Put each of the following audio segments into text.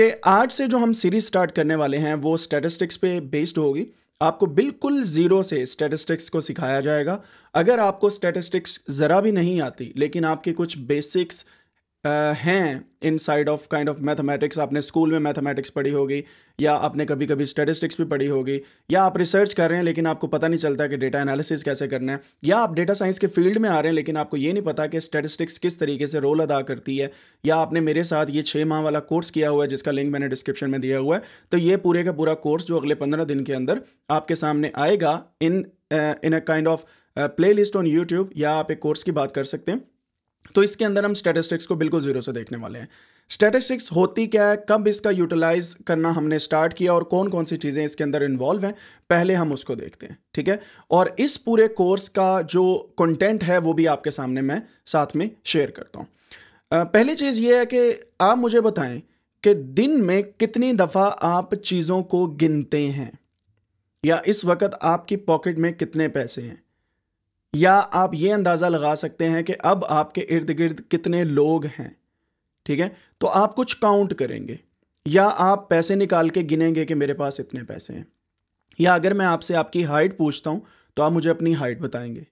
कि आज से जो हम सीरीज स्टार्ट करने वाले हैं वो स्टेटिस्टिक्स पे बेस्ड होगी आपको बिल्कुल ज़ीरो से स्टेटिस्टिक्स को सिखाया जाएगा अगर आपको स्टेटिस्टिक्स ज़रा भी नहीं आती लेकिन आपके कुछ बेसिक्स हैं inside of kind of mathematics आपने स्कूल में मैथमेटिक्स पढ़ी होगी या आपने कभी कभी स्टेटिस्टिक्स भी पढ़ी होगी या आप रिसर्च कर रहे हैं लेकिन आपको पता नहीं चलता कि डेटा एनालिसिस कैसे करना है या आप डेटा साइंस के फील्ड में आ रहे हैं लेकिन आपको ये नहीं पता कि स्टेटिस्टिक्स किस तरीके से रोल अदा करती है या आपने मेरे साथ ये छः माह वाला कोर्स किया हुआ है जिसका लिंक मैंने डिस्क्रिप्शन में दिया हुआ है तो ये पूरे का पूरा कोर्स जो अगले पंद्रह दिन के अंदर आपके सामने आएगा in in a kind of playlist on YouTube या आप एक कोर्स की बात कर सकते हैं तो इसके अंदर हम स्टैटिस्टिक्स को बिल्कुल ज़ीरो से देखने वाले हैं स्टेटिस्टिक्स होती क्या है कब इसका यूटिलाइज करना हमने स्टार्ट किया और कौन कौन सी चीज़ें इसके अंदर इन्वॉल्व हैं पहले हम उसको देखते हैं ठीक है और इस पूरे कोर्स का जो कंटेंट है वो भी आपके सामने मैं साथ में शेयर करता हूँ पहली चीज़ ये है कि आप मुझे बताएं कि दिन में कितनी दफ़ा आप चीज़ों को गिनते हैं या इस वक्त आपकी पॉकेट में कितने पैसे हैं या आप ये अंदाज़ा लगा सकते हैं कि अब आपके इर्द गिर्द कितने लोग हैं ठीक है तो आप कुछ काउंट करेंगे या आप पैसे निकाल के गिनेंगे कि मेरे पास इतने पैसे हैं या अगर मैं आपसे आपकी हाइट पूछता हूँ तो आप मुझे अपनी हाइट बताएंगे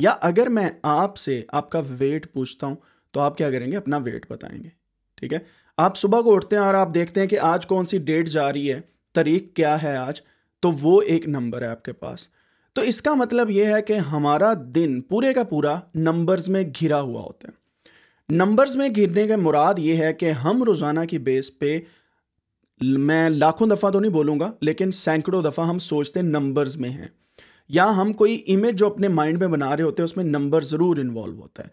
या अगर मैं आपसे आपका वेट पूछता हूँ तो आप क्या करेंगे अपना वेट बताएंगे ठीक है आप सुबह को उठते हैं और आप देखते हैं कि आज कौन सी डेट जा रही है तारीख क्या है आज तो वो एक नंबर है आपके पास तो इसका मतलब ये है कि हमारा दिन पूरे का पूरा नंबर्स में घिरा हुआ होता है नंबर्स में घिरने का मुराद ये है कि हम रोज़ाना की बेस पे मैं लाखों दफ़ा तो नहीं बोलूँगा लेकिन सैकड़ों दफ़ा हम सोचते नंबर्स में हैं या हम कोई इमेज जो अपने माइंड में बना रहे होते हैं उसमें नंबर ज़रूर इन्वॉल्व होता है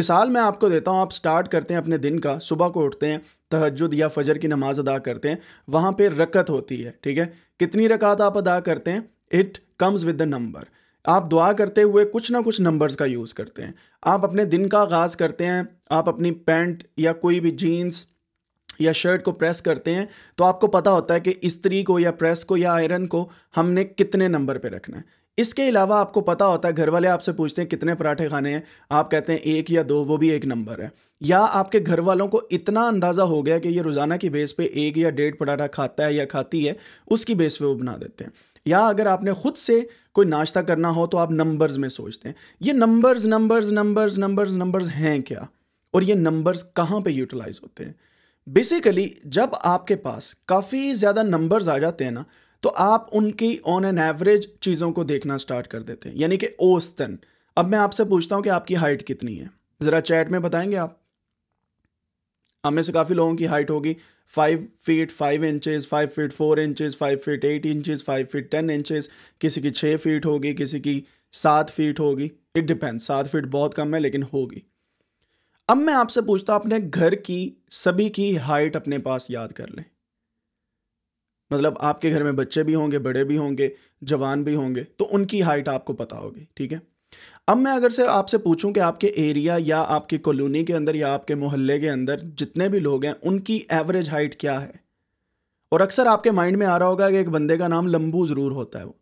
मिसाल मैं आपको देता हूँ आप स्टार्ट करते हैं अपने दिन का सुबह को उठते हैं तहजद या फजर की नमाज़ अदा करते हैं वहाँ पर रकत होती है ठीक है कितनी रक़त आप अदा करते हैं it comes with the number आप दुआ करते हुए कुछ ना कुछ नंबर्स का यूज़ करते हैं आप अपने दिन का आगाज़ करते हैं आप अपनी पैंट या कोई भी जीन्स या शर्ट को प्रेस करते हैं तो आपको पता होता है कि इस्त्री को या प्रेस को या आयरन को हमने कितने नंबर पे रखना है इसके अलावा आपको पता होता है घर वाले आपसे पूछते हैं कितने पराठे खाने हैं आप कहते हैं एक या दो वो भी एक नंबर है या आपके घर वालों को इतना अंदाज़ा हो गया कि ये रोज़ाना की बेस पे एक या डेढ़ पराठा खाता है या खाती है उसकी बेस पे वो बना देते हैं या अगर आपने खुद से कोई नाश्ता करना हो तो आप नंबर्स में सोचते हैं ये numbers numbers numbers numbers numbers हैं क्या और ये नंबर्स कहाँ पर यूटिलाइज होते हैं बेसिकली जब आपके पास काफ़ी ज़्यादा नंबर्स आ जाते हैं ना तो आप उनकी ऑन एन एवरेज चीज़ों को देखना स्टार्ट कर देते हैं यानी कि औस्तन अब मैं आपसे पूछता हूँ कि आपकी हाइट कितनी है ज़रा चैट में बताएंगे आप हमें से काफ़ी लोगों की हाइट होगी five feet five inches five feet four inches five feet eight inches five feet ten inches किसी की छः फीट होगी किसी की सात फीट होगी इट डिपेंड सात फीट बहुत कम है लेकिन होगी अब मैं आपसे पूछता अपने घर की सभी की हाइट अपने पास याद कर लें मतलब आपके घर में बच्चे भी होंगे बड़े भी होंगे जवान भी होंगे तो उनकी हाइट आपको पता होगी ठीक है अब मैं अगर से आपसे पूछूं कि आपके एरिया या आपकी कॉलोनी के अंदर या आपके मोहल्ले के अंदर जितने भी लोग हैं उनकी एवरेज हाइट क्या है और अक्सर आपके माइंड में आ रहा होगा कि एक बंदे का नाम लंबू ज़रूर होता है वो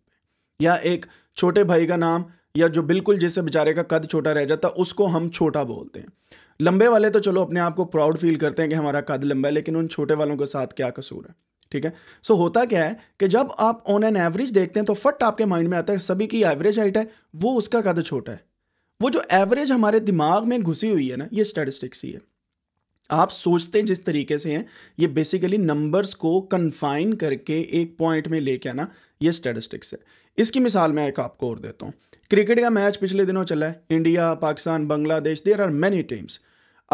या एक छोटे भाई का नाम या जो बिल्कुल जिससे बेचारे का कद छोटा रह जाता उसको हम छोटा बोलते हैं लंबे वाले तो चलो अपने आप को प्राउड फील करते हैं कि हमारा कद लंबा है लेकिन उन छोटे वालों के साथ क्या कसूर है ठीक है सो so, होता क्या है कि जब आप ऑन एन एवरेज देखते हैं तो फट आपके माइंड में आता है सभी की एवरेज हाइट है वो उसका कद छोटा है वो जो एवरेज हमारे दिमाग में घुसी हुई है ना ये स्टेटिस्टिक्स ही है आप सोचते जिस तरीके से हैं ये बेसिकली नंबर्स को कन्फाइन करके एक पॉइंट में लेके आना ये स्टेटिस्टिक्स है इसकी मिसाल मैं एक आपको और देता हूँ क्रिकेट का मैच पिछले दिनों चला है India Pakistan Bangladesh there are many teams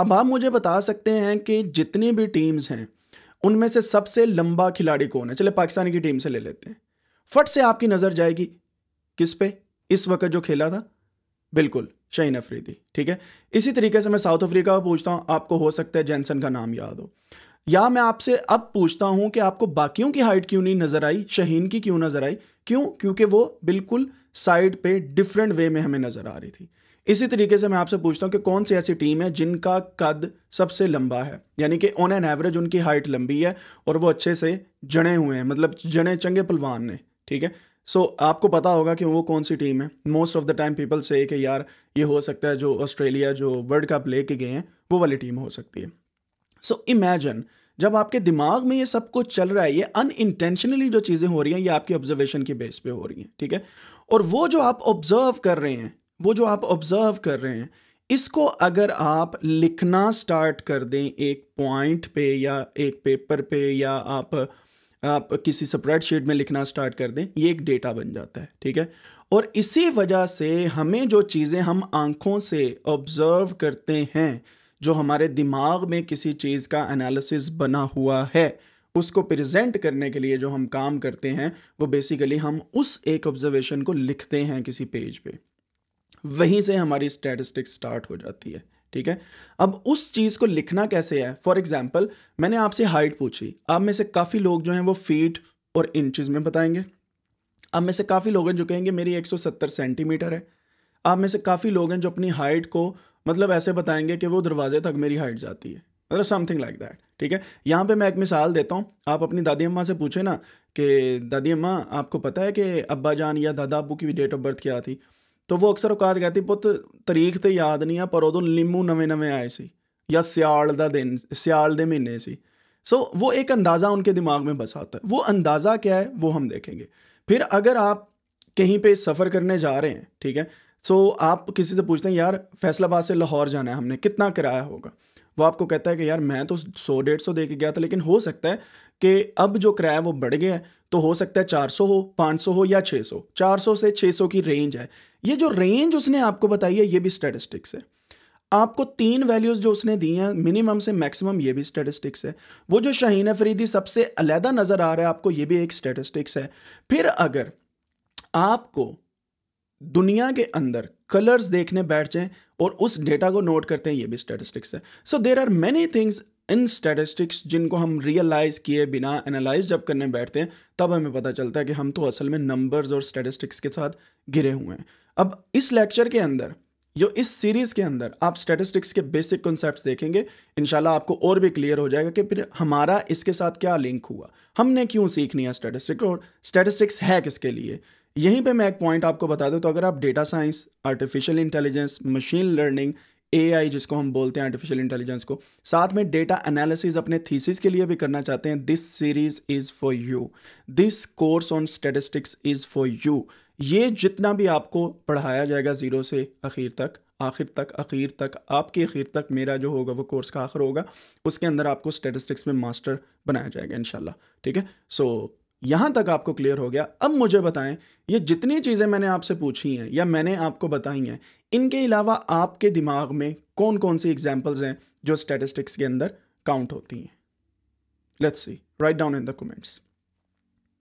अब आप मुझे बता सकते हैं कि जितनी भी टीम्स हैं उनमें से सबसे लंबा खिलाड़ी कौन है चले पाकिस्तान की टीम से ले लेते हैं फट से आपकी नज़र जाएगी किस पे इस वक्त जो खेला था बिल्कुल शहीन अफरीदी ठीक है इसी तरीके से मैं साउथ अफ्रीका का पूछता हूं आपको हो सकता है जैनसन का नाम याद हो या मैं आपसे अब पूछता हूं कि आपको बाकियों की हाइट क्यों नहीं नजर आई शहीन की क्यों नजर आई क्यों क्योंकि वो बिल्कुल साइड पे डिफरेंट वे में हमें नजर आ रही थी इसी तरीके से मैं आपसे पूछता हूँ कि कौन सी ऐसी टीम है जिनका कद सबसे लंबा है यानी कि ऑन एन एवरेज उनकी हाइट लंबी है और वो अच्छे से जड़े हुए हैं मतलब जड़े चंगे पलवान ने ठीक है सो so, आपको पता होगा कि वो कौन सी टीम है most of the time people से कि यार ये हो सकता है जो ऑस्ट्रेलिया जो वर्ल्ड कप लेके गए हैं वो वाली टीम हो सकती है सो so, इमेजन जब आपके दिमाग में ये सब कुछ चल रहा है ये अन इंटेंशनली जो चीज़ें हो रही हैं ये आपकी ऑब्जर्वेशन की बेस पे हो रही हैं ठीक है और वो जो आप ऑब्जर्व कर रहे हैं वो जो आप ऑब्ज़र्व कर रहे हैं इसको अगर आप लिखना स्टार्ट कर दें एक पॉइंट पे या एक पेपर पे या आप आप किसी स्प्रेडशीट शीट में लिखना स्टार्ट कर दें ये एक डेटा बन जाता है ठीक है और इसी वजह से हमें जो चीज़ें हम आँखों से ऑब्ज़र्व करते हैं जो हमारे दिमाग में किसी चीज़ का एनालिसिस बना हुआ है उसको प्रेजेंट करने के लिए जो हम काम करते हैं वो बेसिकली हम उस एक ऑब्जर्वेशन को लिखते हैं किसी पेज पे वहीं से हमारी स्टेटिस्टिक्स स्टार्ट हो जाती है ठीक है अब उस चीज़ को लिखना कैसे है फॉर एग्जाम्पल मैंने आपसे हाइट पूछी आप में से काफ़ी लोग जो हैं वो फीट और इंचज़ में बताएंगे आप में से काफ़ी लोग हैं जो कहेंगे मेरी 170 सेंटीमीटर है आप में से काफ़ी लोग हैं जो अपनी हाइट को मतलब ऐसे बताएंगे कि वो दरवाजे तक मेरी हाइट जाती है मतलब समथिंग लाइक दैट ठीक है यहाँ पे मैं एक मिसाल देता हूँ आप अपनी दादी अम्मा से पूछे ना कि दादी अम्मा आपको पता है कि अब्बा जान या दादा अबू की डेट ऑफ बर्थ क्या थी तो वो अक्सर ਔਕਾਤ कहती पुत तरीक़ तो याद नहीं ਆ पर उदो ਲਿੰਮੂ नवे नवे आए ਸੀ या सियाल का दिन सियाल के महीने से सो so, वो एक अंदाज़ा उनके दिमाग में बस आता है वो अंदाज़ा क्या है वो हम देखेंगे फिर अगर आप कहीं पे सफ़र करने जा रहे हैं ठीक है सो so, आप किसी से पूछते हैं यार फैसलाबाद से लाहौर जाना है हमने कितना किराया होगा वो आपको कहता है कि यार मैं तो सौ डेढ़ सौ दे के गया था लेकिन हो सकता है कि अब जो किराया वो बढ़ गया है तो हो सकता है 400 हो 500 हो या 600 400 से 600 की रेंज है ये जो रेंज उसने आपको बताई है ये भी स्टेटिस्टिक्स है आपको तीन वैल्यूज जो उसने दी हैं मिनिमम से मैक्सिमम ये भी स्टेटिस्टिक्स है वो जो शहीन अफरीदी सबसे अलहदा नज़र आ रहा है आपको ये भी एक स्टेटिस्टिक्स है फिर अगर आपको दुनिया के अंदर कलर्स देखने बैठ जाएं और उस डेटा को नोट करते हैं ये भी स्टेटिस्टिक्स है so there are many things in statistics जिनको हम रियलाइज़ किए बिना एनालाइज जब करने बैठते हैं तब हमें पता चलता है कि हम तो असल में नंबर्स और स्टैटिस्टिक्स के साथ गिरे हुए हैं अब इस लेक्चर के अंदर जो इस सीरीज़ के अंदर आप स्टैटिस्टिक्स के बेसिक कॉन्सेप्ट देखेंगे इनशाला आपको और भी क्लियर हो जाएगा कि फिर हमारा इसके साथ क्या लिंक हुआ हमने क्यों सीखनी है स्टैटिस्टिक्स और स्टैटिस्टिक्स है किसके लिए यहीं पे मैं एक पॉइंट आपको बता दूं तो अगर आप data science artificial intelligence machine learning AI जिसको हम बोलते हैं आर्टिफिशियल इंटेलिजेंस को साथ में डेटा एनालिसिस अपने थीसिस के लिए भी करना चाहते हैं this series is for you this course on statistics is for you ये जितना भी आपको पढ़ाया जाएगा ज़ीरो से आखिर तक आखिर तक आखिर तक आपके आखिर तक मेरा जो होगा वो कोर्स का आखिर होगा उसके अंदर आपको स्टेटिस्टिक्स में मास्टर बनाया जाएगा इन ठीक है सो so, यहां तक आपको क्लियर हो गया अब मुझे बताएं ये जितनी चीज़ें मैंने आपसे पूछी हैं या मैंने आपको बताई हैं इनके अलावा आपके दिमाग में कौन कौन सी एग्जाम्पल्स हैं जो स्टेटिस्टिक्स के अंदर काउंट होती हैं let's see write down in the comments